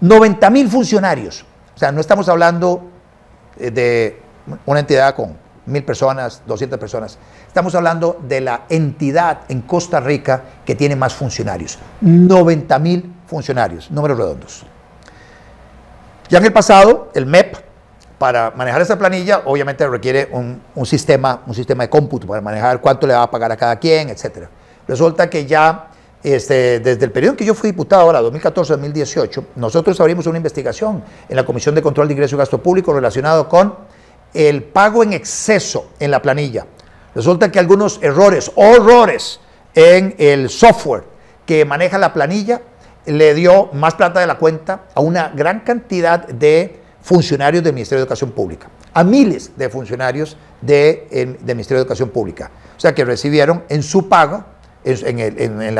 90 mil funcionarios. O sea, no estamos hablando eh, de una entidad con mil personas, 200 personas. Estamos hablando de la entidad en Costa Rica que tiene más funcionarios. 90 mil funcionarios, números redondos. Ya en el pasado, el MEP, para manejar esa planilla, obviamente requiere un, sistema, un sistema de cómputo para manejar cuánto le va a pagar a cada quien, etc. Resulta que ya este, desde el periodo en que yo fui diputado, ahora 2014-2018, nosotros abrimos una investigación en la Comisión de Control de Ingreso y Gasto Público relacionado con el pago en exceso en la planilla. Resulta que algunos errores, horrores en el software que maneja la planilla, le dio más plata de la cuenta a una gran cantidad de funcionarios del Ministerio de Educación Pública, a miles de funcionarios del Ministerio de Educación Pública. O sea que recibieron en su pago en,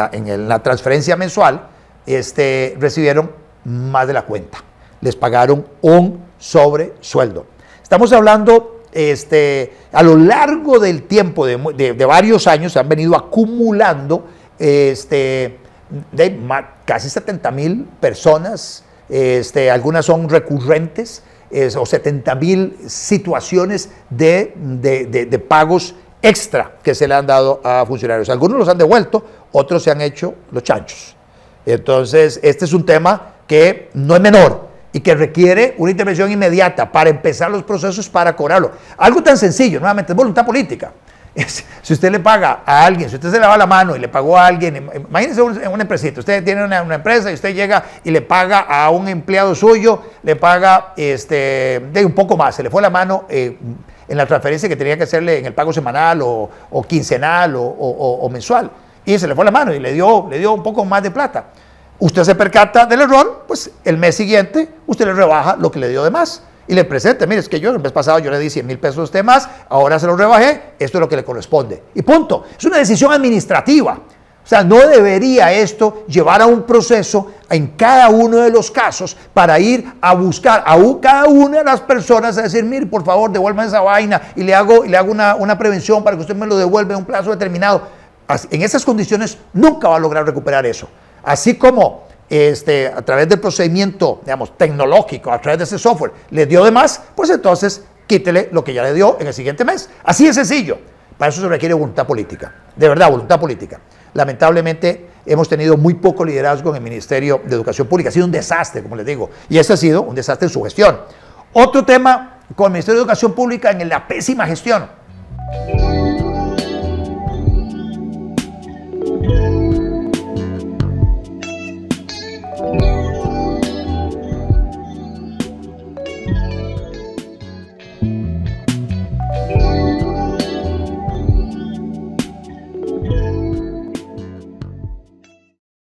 la, transferencia mensual, este, recibieron más de la cuenta. Les pagaron un sobresueldo. Estamos hablando, este, a lo largo del tiempo, de, varios años, se han venido acumulando este, casi 70 mil personas, este, algunas son recurrentes, o 70 mil situaciones de, de pagos extra que se le han dado a funcionarios. Algunos los han devuelto, otros se han hecho los chanchos. Entonces, este es un tema que no es menor y que requiere una intervención inmediata para empezar los procesos para cobrarlo. Algo tan sencillo, nuevamente, es voluntad política. si usted le paga a alguien, si usted se lava la mano y le pagó a alguien, imagínese un, una empresita, usted tiene una, empresa y usted llega y le paga a un empleado suyo, le paga este, de un poco más, se le fue la mano. Eh, en la transferencia que tenía que hacerle en el pago semanal o, quincenal o, mensual. Y se le fue la mano y le dio, le dio un poco más de plata. Usted se percata del error, pues el mes siguiente usted le rebaja lo que le dio de más y le presenta, mire, es que yo el mes pasado yo le di 100 mil pesos de más, ahora se lo rebajé, esto es lo que le corresponde. Y punto. Es una decisión administrativa. O sea, no debería esto llevar a un proceso en cada uno de los casos para ir a buscar a cada una de las personas a decir, mire, por favor, devuelva esa vaina y le hago, le hago una, prevención para que usted me lo devuelva en un plazo determinado. En esas condiciones nunca va a lograr recuperar eso. Así como este, a través del procedimiento, digamos, tecnológico, a través de ese software, le dio de más, pues entonces quítele lo que ya le dio en el siguiente mes. Así de sencillo. Para eso se requiere voluntad política. De verdad, voluntad política. Lamentablemente, hemos tenido muy poco liderazgo en el Ministerio de Educación Pública. Ha sido un desastre, como les digo, y ese ha sido un desastre en su gestión. Otro tema con el Ministerio de Educación Pública en la pésima gestión.